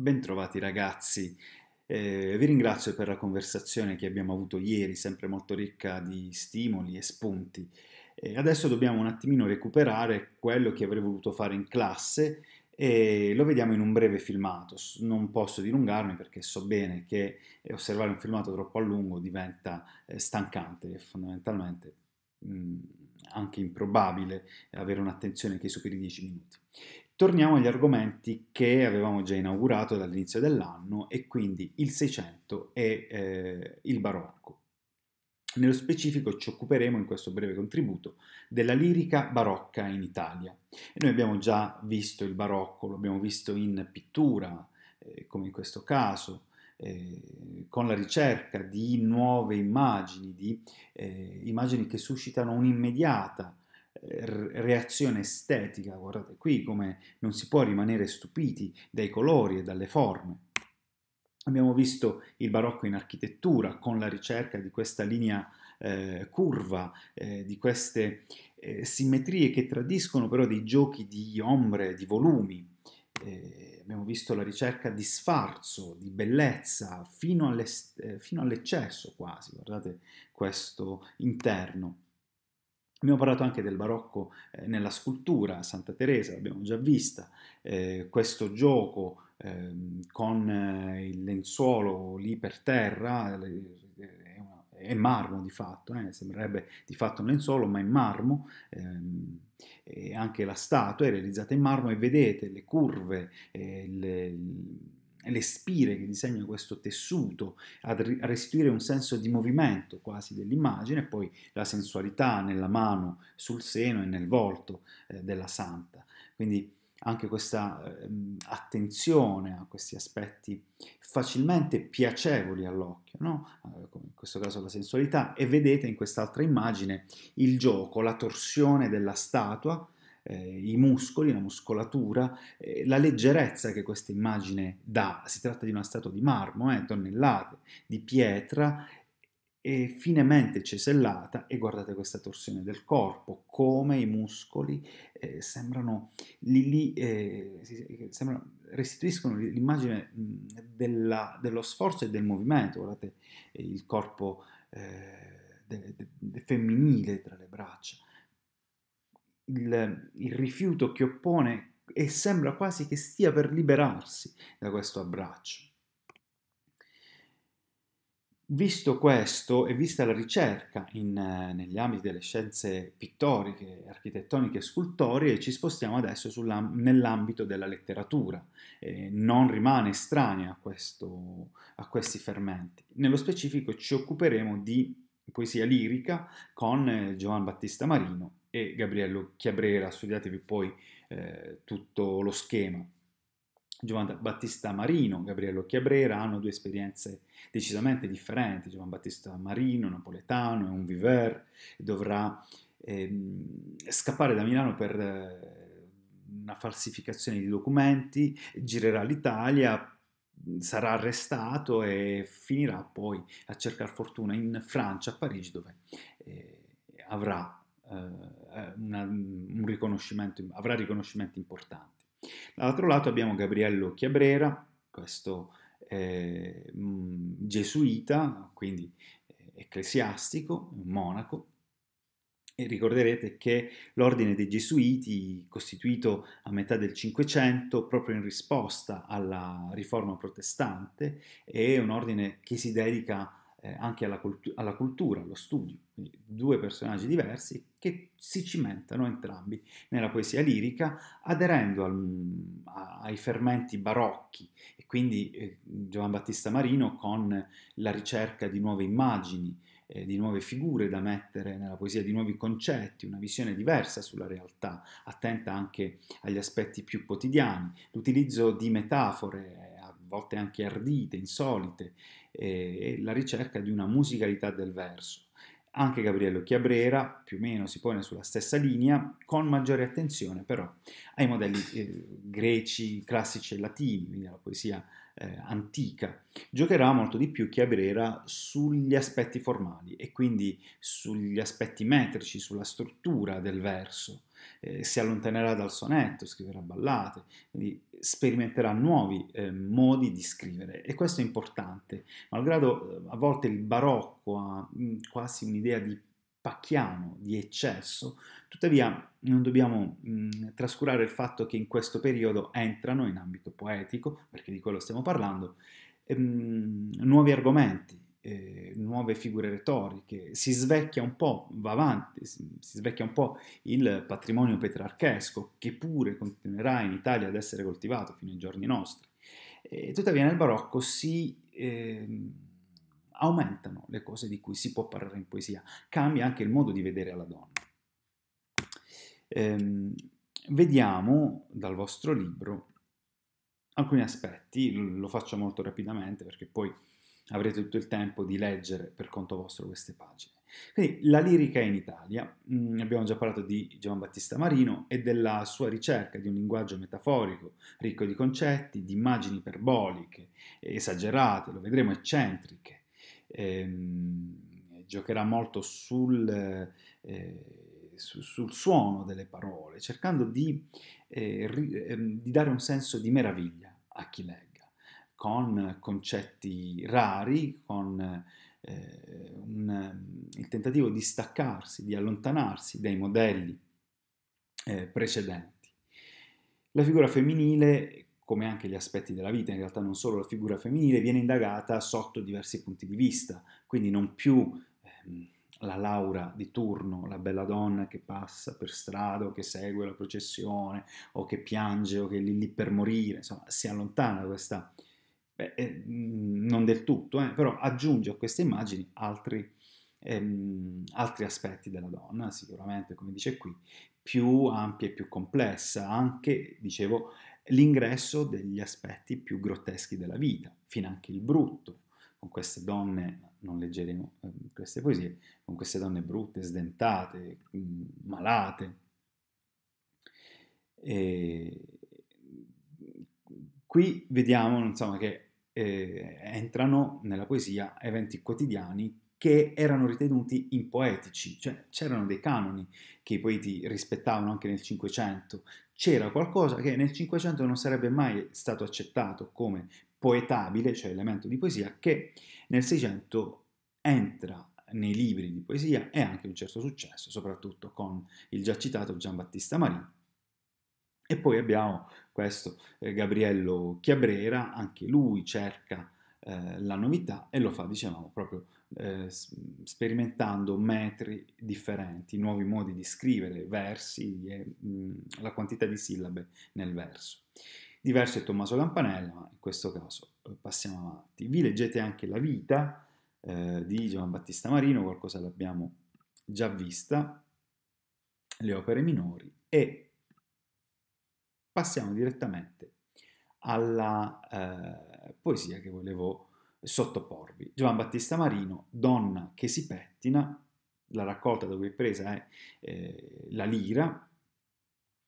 Bentrovati ragazzi, eh, vi ringrazio per la conversazione che abbiamo avuto ieri, sempre molto ricca di stimoli e spunti. Eh, adesso dobbiamo un attimino recuperare quello che avrei voluto fare in classe e lo vediamo in un breve filmato. Non posso dilungarmi perché so bene che eh, osservare un filmato troppo a lungo diventa eh, stancante e fondamentalmente mh, mm, anche improbabile avere un'attenzione che superi 10 minuti. Torniamo agli argomenti che avevamo già inaugurato dall'inizio dell'anno e quindi il 600 e eh, il barocco. Nello specifico ci occuperemo in questo breve contributo della lirica barocca in Italia. E noi abbiamo già visto il barocco, lo abbiamo visto in pittura, eh, come in questo caso, eh, con la ricerca di nuove immagini, di eh, immagini che suscitano un'immediata reazione estetica, guardate qui come non si può rimanere stupiti dai colori e dalle forme. Abbiamo visto il barocco in architettura con la ricerca di questa linea eh, curva, eh, di queste eh, simmetrie che tradiscono però dei giochi di ombre, di volumi. Eh, abbiamo visto la ricerca di sfarzo, di bellezza, fino, eh, all'eccesso quasi, guardate questo interno. Abbiamo parlato anche del barocco eh, nella scultura, Santa Teresa, l'abbiamo già vista, eh, questo gioco ehm, eh, con il lenzuolo lì per terra, eh, è marmo di fatto, eh, sembrerebbe di fatto un lenzuolo, ma è marmo, ehm, e anche la statua è realizzata in marmo e vedete le curve, eh, le, le spire che disegna questo tessuto, a restituire un senso di movimento quasi dell'immagine, e poi la sensualità nella mano, sul seno e nel volto eh, della santa. Quindi anche questa eh, attenzione a questi aspetti facilmente piacevoli all'occhio, no? Eh, in questo caso la sensualità, e vedete in quest'altra immagine il gioco, la torsione della statua, eh, i muscoli, la muscolatura, eh, la leggerezza che questa immagine dà. Si tratta di una statua di marmo, eh, tonnellate di pietra e finemente cesellata e guardate questa torsione del corpo, come i muscoli eh, sembrano, li, li, eh, sembrano, restituiscono l'immagine della, dello sforzo e del movimento, guardate eh, il corpo eh, de, de, de femminile tra le braccia il, il rifiuto che oppone e sembra quasi che stia per liberarsi da questo abbraccio. Visto questo e vista la ricerca in, negli ambiti delle scienze pittoriche, architettoniche e scultorie, ci spostiamo adesso nell'ambito della letteratura. Eh, non rimane estranea a, a questi fermenti. Nello specifico ci occuperemo di poesia lirica con Giovan Battista Marino e Gabriello Chiabrera, studiatevi poi eh, tutto lo schema. Giovanni Battista Marino, Gabriello Chiabrera hanno due esperienze decisamente differenti. Giovanni Battista Marino, napoletano, è un viver, dovrà ehm, scappare da Milano per eh, una falsificazione di documenti, girerà l'Italia, sarà arrestato e finirà poi a cercare fortuna in Francia, a Parigi, dove eh, avrà eh, eh, una, un riconoscimento, avrà riconoscimenti importanti. Dall'altro lato abbiamo Gabriello Chiabrera, questo eh, mm, gesuita, quindi eh, ecclesiastico, un monaco, e ricorderete che l'ordine dei Gesuiti, costituito a metà del Cinquecento proprio in risposta alla riforma protestante, è un ordine che si dedica a eh, anche alla, cultu- alla, cultura, allo studio, quindi due personaggi diversi che si cimentano entrambi nella poesia lirica aderendo al, a, ai fermenti barocchi e quindi eh, Giovan Battista Marino con la ricerca di nuove immagini, eh, di nuove figure da mettere nella poesia, di nuovi concetti, una visione diversa sulla realtà, attenta anche agli aspetti più quotidiani, l'utilizzo di metafore volte anche ardite, insolite, eh, la ricerca di una musicalità del verso. Anche Gabriello Chiabrera più o meno si pone sulla stessa linea, con maggiore attenzione però ai modelli eh, greci, classici e latini, quindi alla poesia eh, antica. Giocherà molto di più Chiabrera sugli aspetti formali e quindi sugli aspetti metrici, sulla struttura del verso eh, si allontanerà dal sonetto, scriverà ballate, quindi sperimenterà nuovi eh, modi di scrivere e questo è importante, malgrado eh, a volte il barocco ha mh, mm, quasi un'idea di pacchiano, di eccesso, tuttavia non dobbiamo mh, mm, trascurare il fatto che in questo periodo entrano in ambito poetico, perché di quello stiamo parlando, mh, mm, nuovi argomenti, eh, nuove figure retoriche, si svecchia un po', va avanti, si, svecchia un po' il patrimonio petrarchesco che pure continuerà in Italia ad essere coltivato fino ai giorni nostri. E, tuttavia nel barocco si eh, aumentano le cose di cui si può parlare in poesia, cambia anche il modo di vedere la donna. Ehm, vediamo dal vostro libro alcuni aspetti, lo faccio molto rapidamente perché poi avrete tutto il tempo di leggere per conto vostro queste pagine. Quindi la lirica in Italia, mm, abbiamo già parlato di Giovan Battista Marino e della sua ricerca di un linguaggio metaforico ricco di concetti, di immagini iperboliche, esagerate, lo vedremo, eccentriche. Ehm, giocherà molto sul, eh, su, sul, suono delle parole, cercando di, eh, ri, eh, di dare un senso di meraviglia a chi legge con concetti rari, con eh, un, il tentativo di staccarsi, di allontanarsi dai modelli eh, precedenti. La figura femminile, come anche gli aspetti della vita, in realtà non solo la figura femminile, viene indagata sotto diversi punti di vista, quindi non più ehm, la Laura di turno, la bella donna che passa per strada o che segue la processione o che piange o che è lì lì per morire, insomma si allontana da questa Beh, eh, mm, non del tutto, eh, però aggiunge a queste immagini altri, ehm, altri aspetti della donna, sicuramente, come dice qui, più ampia e più complessa, anche, dicevo, l'ingresso degli aspetti più grotteschi della vita, fino anche il brutto, con queste donne, non leggeremo ehm, queste poesie, con queste donne brutte, sdentate, mm, malate. E qui vediamo insomma, che eh, entrano nella poesia eventi quotidiani che erano ritenuti impoetici, cioè c'erano dei canoni che i poeti rispettavano anche nel Cinquecento, c'era qualcosa che nel Cinquecento non sarebbe mai stato accettato come poetabile, cioè elemento di poesia, che nel Seicento entra nei libri di poesia e ha anche un certo successo, soprattutto con il già citato Giambattista Marini e poi abbiamo questo eh, Gabriello Chiabrera, anche lui cerca eh, la novità e lo fa, diciamo, proprio eh, sperimentando metri differenti, nuovi modi di scrivere versi e mh, mm, la quantità di sillabe nel verso. Diverso è Tommaso Campanella, ma in questo caso eh, passiamo avanti. Vi leggete anche La vita eh, di Giovan Battista Marino, qualcosa l'abbiamo già vista, le opere minori e passiamo direttamente alla eh, poesia che volevo sottoporvi. Giovan Battista Marino, Donna che si pettina, la raccolta da cui è presa è eh, La lira,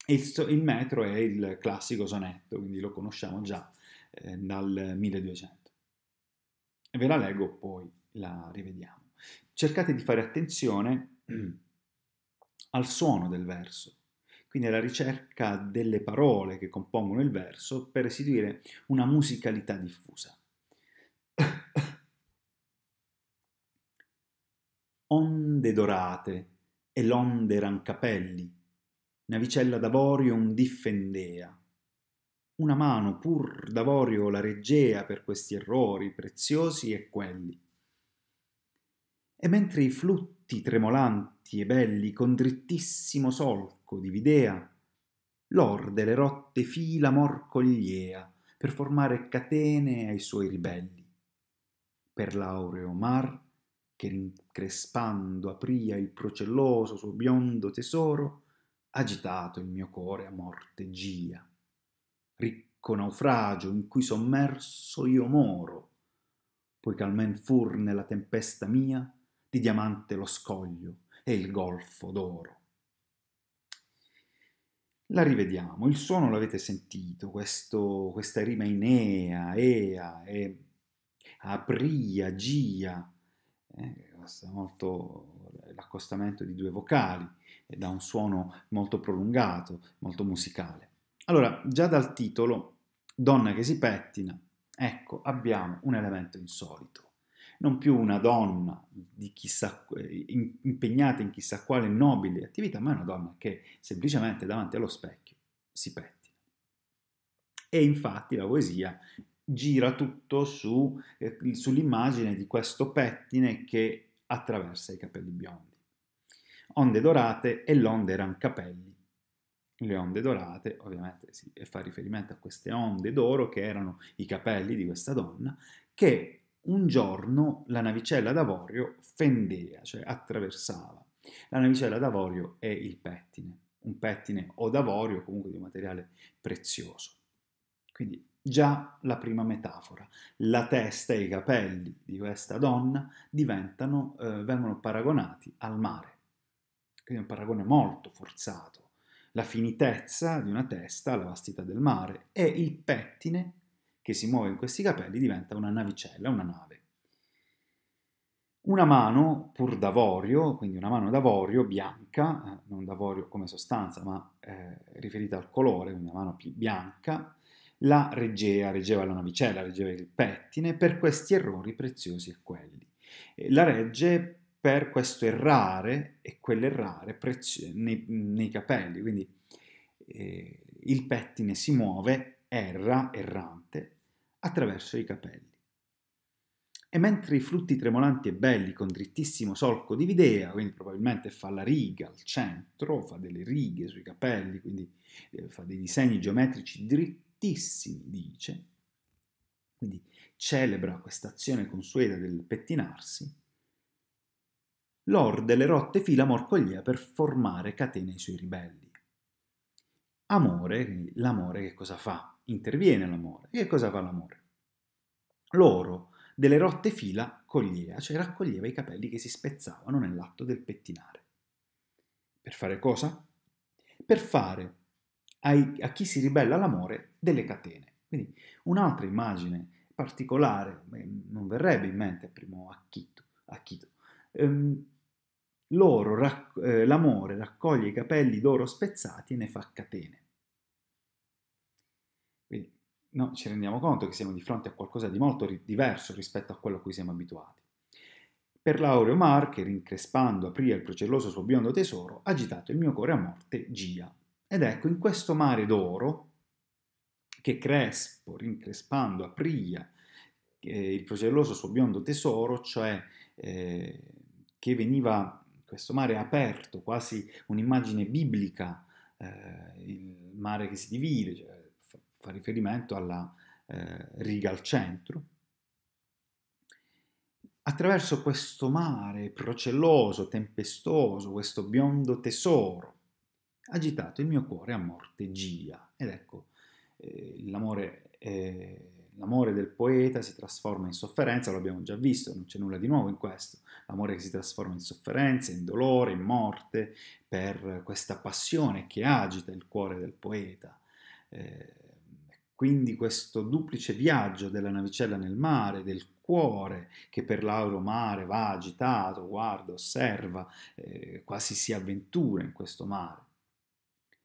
il, il, metro è il classico sonetto, quindi lo conosciamo già eh, dal 1200. Ve la leggo, poi la rivediamo. Cercate di fare attenzione al suono del verso quindi alla ricerca delle parole che compongono il verso per restituire una musicalità diffusa. Onde dorate e l'onde eran capelli, navicella d'avorio un diffendea. Una mano pur d'avorio la reggea per questi errori preziosi e quelli. E mentre i flutti tutti tremolanti e belli con drittissimo solco di Videa, lor delle rotte fila morcogliea per formare catene ai suoi ribelli. Per l'aureo mar, che rincrespando apria il procelloso suo biondo tesoro, agitato il mio cuore a morte gia. Ricco naufragio in cui sommerso io moro, poiché almen fur nella tempesta mia di diamante lo scoglio e il golfo d'oro. La rivediamo, il suono l'avete sentito, questo, questa rima inea, ea, ea, e apria, gia, eh, molto l'accostamento di due vocali, e eh, dà un suono molto prolungato, molto musicale. Allora, già dal titolo, Donna che si pettina, ecco, abbiamo un elemento insolito non più una donna chissà, impegnata in chissà quale nobile attività, ma una donna che semplicemente davanti allo specchio si pettina. E infatti la poesia gira tutto su, eh, sull'immagine di questo pettine che attraversa i capelli biondi. Onde dorate e l'onde erano capelli. Le onde dorate, ovviamente, si, fa riferimento a queste onde d'oro che erano i capelli di questa donna, che un giorno la navicella d'avorio fendea, cioè attraversava. La navicella d'avorio è il pettine, un pettine o d'avorio, comunque di un materiale prezioso. Quindi già la prima metafora, la testa e i capelli di questa donna diventano, eh, vengono paragonati al mare. Quindi è un paragone molto forzato. La finitezza di una testa la vastità del mare e il pettine che si muove in questi capelli diventa una navicella, una nave. Una mano pur d'avorio, quindi una mano d'avorio bianca, eh, non d'avorio come sostanza, ma eh, riferita al colore, quindi una mano bianca, la reggeva, reggeva la navicella, reggeva il pettine per questi errori preziosi e quelli. La regge per questo errare e quell'errare prezio- nei, nei, capelli, quindi eh, il pettine si muove, erra, errante, attraverso i capelli. E mentre i frutti tremolanti e belli con drittissimo solco di Videa, quindi probabilmente fa la riga al centro, fa delle righe sui capelli, quindi eh, fa dei disegni geometrici drittissimi, dice, quindi celebra questa azione consueta del pettinarsi, l'or delle rotte fila Morcoglia per formare catene ai suoi ribelli. Amore, quindi l'amore che cosa fa? interviene l'amore. Che cosa fa l'amore? L'oro delle rotte fila coglieva, cioè raccoglieva i capelli che si spezzavano nell'atto del pettinare. Per fare cosa? Per fare ai, a chi si ribella l'amore delle catene. Quindi un'altra immagine particolare, eh, non verrebbe in mente a primo acchito, acchito. Ehm, l'oro, rac- eh, l'amore raccoglie i capelli d'oro spezzati e ne fa catene no, ci rendiamo conto che siamo di fronte a qualcosa di molto ri- diverso rispetto a quello a cui siamo abituati. Per l'aureo mar, che rincrespando aprì il procelloso suo biondo tesoro, agitato il mio cuore a morte, gia. Ed ecco, in questo mare d'oro, che Crespo, rincrespando, apria eh, il procelloso suo biondo tesoro, cioè eh, che veniva questo mare aperto, quasi un'immagine biblica, eh, il mare che si divide, cioè fa riferimento alla eh, riga al centro. Attraverso questo mare procelloso, tempestoso, questo biondo tesoro, agitato il mio cuore a morte gia. Ed ecco, eh, l'amore, eh, l'amore del poeta si trasforma in sofferenza, lo abbiamo già visto, non c'è nulla di nuovo in questo. L'amore che si trasforma in sofferenza, in dolore, in morte, per questa passione che agita il cuore del poeta. Eh, quindi questo duplice viaggio della navicella nel mare, del cuore che per l'auro mare va agitato, guarda, osserva, eh, quasi si avventura in questo mare.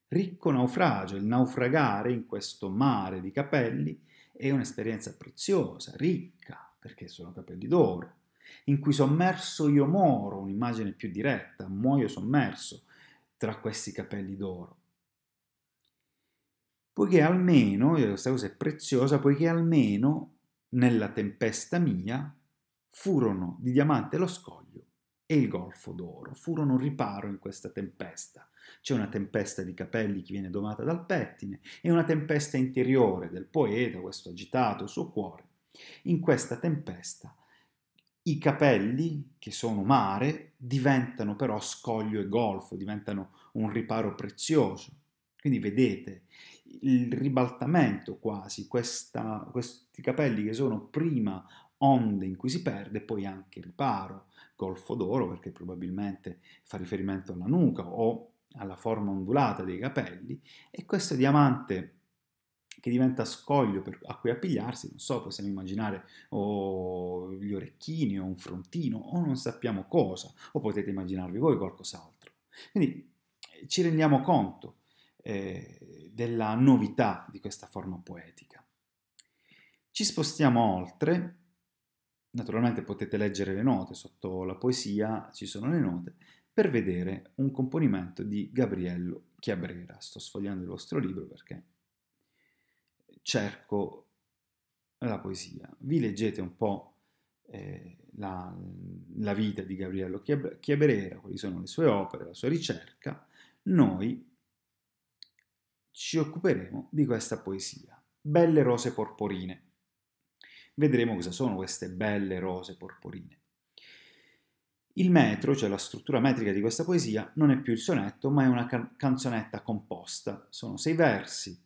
Ricco naufragio, il naufragare in questo mare di capelli è un'esperienza preziosa, ricca, perché sono capelli d'oro, in cui sommerso io moro, un'immagine più diretta, muoio sommerso tra questi capelli d'oro poiché almeno, questa cosa è preziosa, poiché almeno nella tempesta mia furono di diamante lo scoglio e il golfo d'oro, furono un riparo in questa tempesta. C'è una tempesta di capelli che viene domata dal pettine e una tempesta interiore del poeta, questo agitato il suo cuore. In questa tempesta i capelli, che sono mare, diventano però scoglio e golfo, diventano un riparo prezioso. Quindi vedete, il ribaltamento quasi, questa, questi capelli che sono prima onde in cui si perde, poi anche riparo, golfo d'oro perché probabilmente fa riferimento alla nuca o alla forma ondulata dei capelli e questo diamante che diventa scoglio per, a cui appigliarsi, non so, possiamo immaginare o gli orecchini o un frontino o non sappiamo cosa, o potete immaginarvi voi qualcos'altro. Quindi eh, ci rendiamo conto eh, della novità di questa forma poetica. Ci spostiamo oltre, naturalmente potete leggere le note, sotto la poesia ci sono le note, per vedere un componimento di Gabriello Chiabrera. Sto sfogliando il vostro libro perché cerco la poesia. Vi leggete un po' eh, la, la, vita di Gabriello Chiabrera, quali sono le sue opere, la sua ricerca. Noi ci occuperemo di questa poesia, Belle rose porporine. Vedremo cosa sono queste belle rose porporine. Il metro, cioè la struttura metrica di questa poesia, non è più il sonetto, ma è una can- canzonetta composta. Sono sei versi,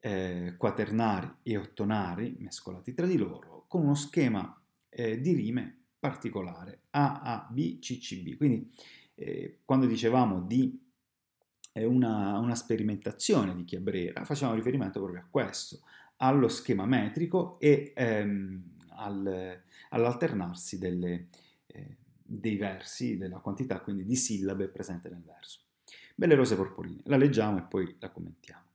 eh, quaternari e ottonari, mescolati tra di loro, con uno schema eh, di rime particolare, A, A, B, C, C, B. Quindi eh, quando dicevamo di una, una sperimentazione di Chiabrera, facciamo riferimento proprio a questo, allo schema metrico e ehm, al, all'alternarsi delle, eh, dei versi, della quantità quindi di sillabe presente nel verso. Belle rose porporine, la leggiamo e poi la commentiamo.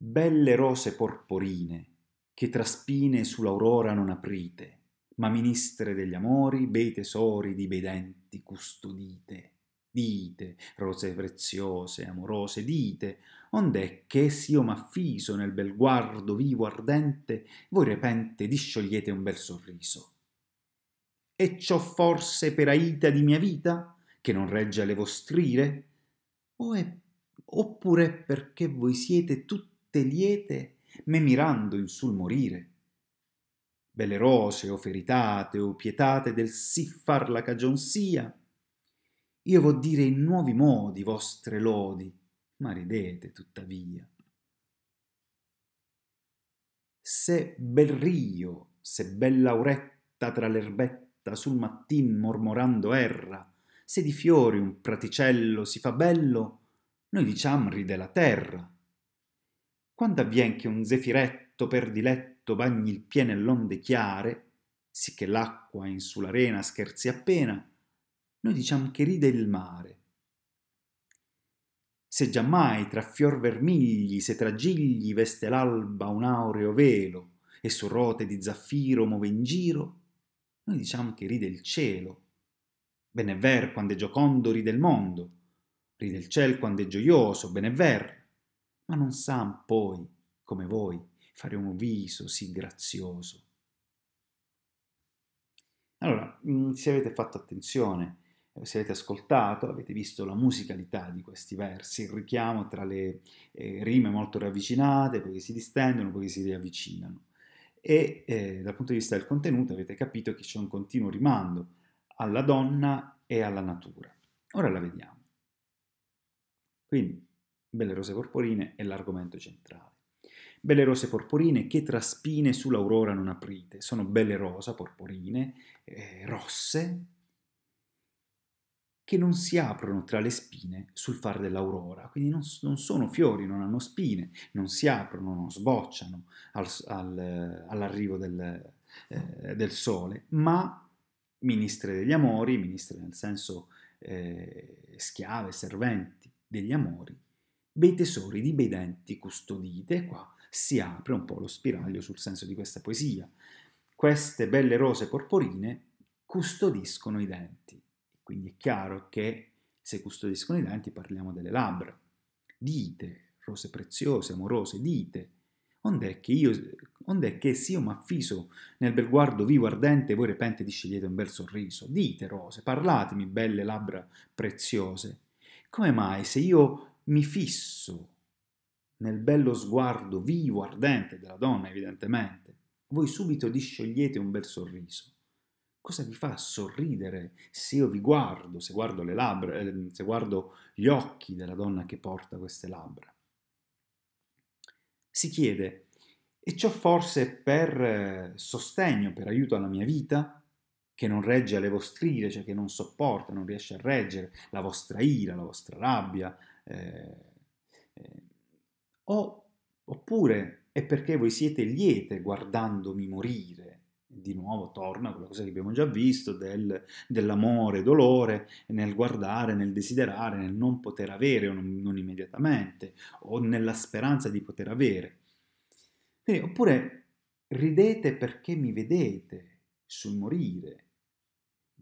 Belle rose porporine, che traspine sull'aurora non aprite, ma ministre degli amori, bei tesori di bei denti custodite dite, rose preziose, amorose, dite, ond'è che s'io m'affiso nel bel guardo vivo ardente, voi repente disciogliete un bel sorriso. E ciò forse per aita di mia vita, che non regge alle vostrire? O è, oppure perché voi siete tutte liete, me mirando in sul morire? Belle rose, o feritate, o pietate del sì far la cagion sia, io vo dire in nuovi modi vostre lodi, ma ridete tuttavia. Se bel rio, se bella auretta tra l'erbetta sul mattin mormorando erra, se di fiori un praticello si fa bello, noi diciam ride la terra. Quando avvien che un zefiretto per diletto bagni il pienellon de chiare, sì che l'acqua in su rena scherzi appena, noi diciamo che ride il mare. Se giammai tra fior vermigli, se tra gigli veste l'alba un aureo velo e su rote di zaffiro muove in giro, noi diciamo che ride il cielo. Ben è ver quando è giocondo ride il mondo, ride il ciel quando è gioioso, ben è ver, ma non sa poi, come voi, fare un viso sì grazioso. Allora, mm, se avete fatto attenzione, se avete ascoltato, avete visto la musicalità di questi versi, il richiamo tra le eh, rime molto ravvicinate, poi si distendono, poi si riavvicinano. E eh, dal punto di vista del contenuto avete capito che c'è un continuo rimando alla donna e alla natura. Ora la vediamo. Quindi, belle rose porporine è l'argomento centrale. Belle rose porporine che tra spine sull'aurora non aprite, sono belle rosa porporine, eh, rosse, che non si aprono tra le spine sul far dell'aurora, quindi non, non sono fiori, non hanno spine, non si aprono, non sbocciano al, al, all'arrivo del, eh, del, sole, ma ministre degli amori, ministre nel senso eh, schiave, serventi degli amori, bei tesori di bei denti custodite, qua si apre un po' lo spiraglio sul senso di questa poesia. Queste belle rose porporine custodiscono i denti quindi è chiaro che se custodiscono i denti parliamo delle labbra. Dite, rose preziose, amorose, dite. Onde che, io, onde che s'io m'affiso nel bel guardo vivo ardente, voi repente discegliete un bel sorriso. Dite, rose, parlatemi, belle labbra preziose. Come mai se io mi fisso nel bello sguardo vivo ardente della donna, evidentemente, voi subito disciogliete un bel sorriso? Cosa vi fa sorridere se io vi guardo, se guardo le labbra, ehm, se guardo gli occhi della donna che porta queste labbra? Si chiede, e ciò forse per eh, sostegno, per aiuto alla mia vita, che non regge alle vostre ire, cioè che non sopporta, non riesce a reggere la vostra ira, la vostra rabbia, eh, eh, o, oppure è perché voi siete liete guardandomi morire, di nuovo torna quella cosa che abbiamo già visto del, dell'amore, dolore nel guardare, nel desiderare, nel non poter avere o non, non immediatamente o nella speranza di poter avere. E, oppure ridete perché mi vedete sul morire,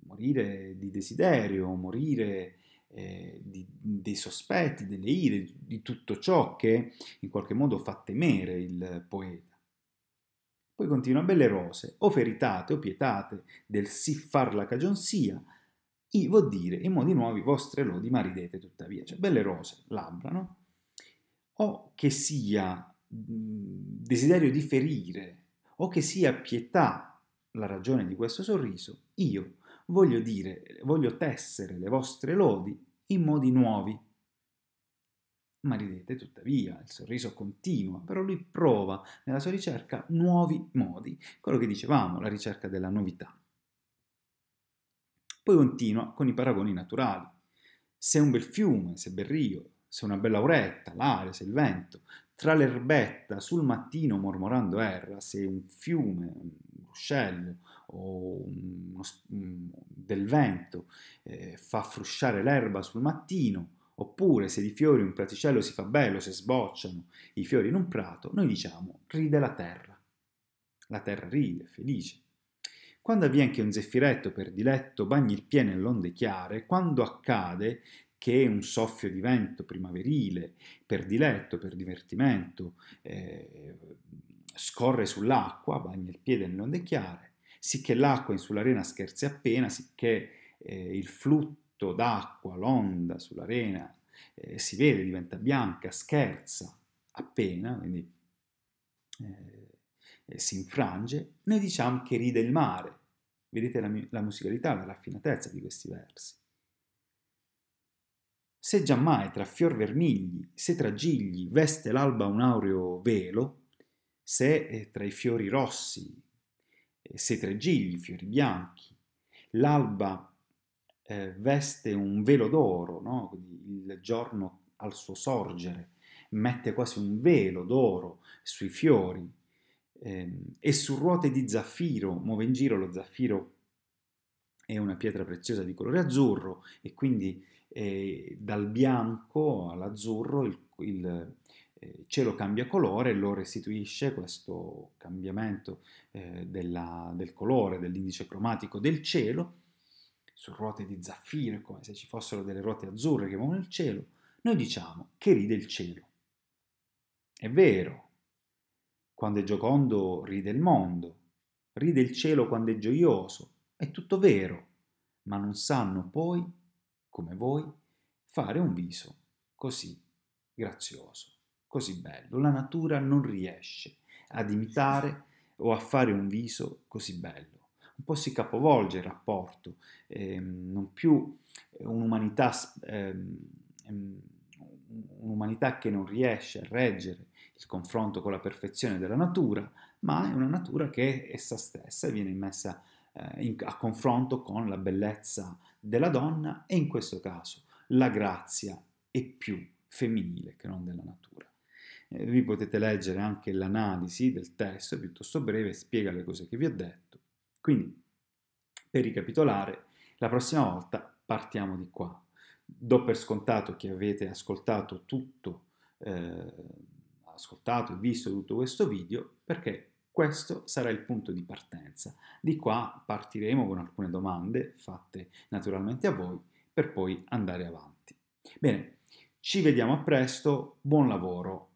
morire di desiderio, morire eh, di, dei sospetti, delle ire, di tutto ciò che in qualche modo fa temere il poeta. Poi continua, belle rose, o feritate o pietate del si far la cagion sia, i vuol dire, in modi nuovi vostre lodi maridete tuttavia. Cioè, belle rose, labbra, no? O che sia mhmm, desiderio di ferire, o che sia pietà la ragione di questo sorriso, io voglio dire, voglio tessere le vostre lodi in modi nuovi, ma ridete tuttavia, il sorriso continua, però lui prova nella sua ricerca nuovi modi, quello che dicevamo, la ricerca della novità. Poi continua con i paragoni naturali. Se un bel fiume, se bel rio, se una bella auretta, l'aria, se il vento, tra l'erbetta sul mattino mormorando erra, se un fiume, un ruscello o uno, mm, del vento eh, fa frusciare l'erba sul mattino, Oppure se di fiori un praticello si fa bello, se sbocciano i fiori in un prato, noi diciamo ride la terra. La terra ride, felice. Quando avviene che un zeffiretto per diletto bagni il pieno nell'onde chiare, quando accade che un soffio di vento primaverile per diletto, per divertimento, eh, scorre sull'acqua, bagna il piede nell'onde chiare, sicché l'acqua in sull'arena scherzi appena, sicché eh, il flutto getto d'acqua, l'onda sull'arena, eh, si vede, diventa bianca, scherza appena, quindi eh, eh si infrange, noi diciamo che ride il mare. Vedete la, la musicalità, la raffinatezza di questi versi. Se giammai tra fior vermigli, se tra gigli veste l'alba un aureo velo, se eh, tra i fiori rossi, eh, se tra gigli, fiori bianchi, l'alba eh, veste un velo d'oro, no? il giorno al suo sorgere, mette quasi un velo d'oro sui fiori eh, e su ruote di zaffiro, muove in giro lo zaffiro è una pietra preziosa di colore azzurro e quindi eh, dal bianco all'azzurro il, il eh, cielo cambia colore e lo restituisce questo cambiamento eh, della, del colore, dell'indice cromatico del cielo su ruote di zaffiro, come se ci fossero delle ruote azzurre che muovono il cielo, noi diciamo che ride il cielo. È vero, quando è giocondo ride il mondo, ride il cielo quando è gioioso, è tutto vero, ma non sanno poi, come voi, fare un viso così grazioso, così bello. La natura non riesce ad imitare o a fare un viso così bello un po' si capovolge il rapporto, ehm, non più un'umanità, ehm, ehm, un'umanità che non riesce a reggere il confronto con la perfezione della natura, ma è una natura che essa stessa viene messa eh, in, a confronto con la bellezza della donna e in questo caso la grazia è più femminile che non della natura. Eh, vi potete leggere anche l'analisi del testo, è piuttosto breve, spiega le cose che vi ho detto quindi, per ricapitolare, la prossima volta partiamo di qua. Do per scontato che avete ascoltato tutto, eh, ascoltato e visto tutto questo video, perché questo sarà il punto di partenza. Di qua partiremo con alcune domande fatte naturalmente a voi per poi andare avanti. Bene, ci vediamo a presto, buon lavoro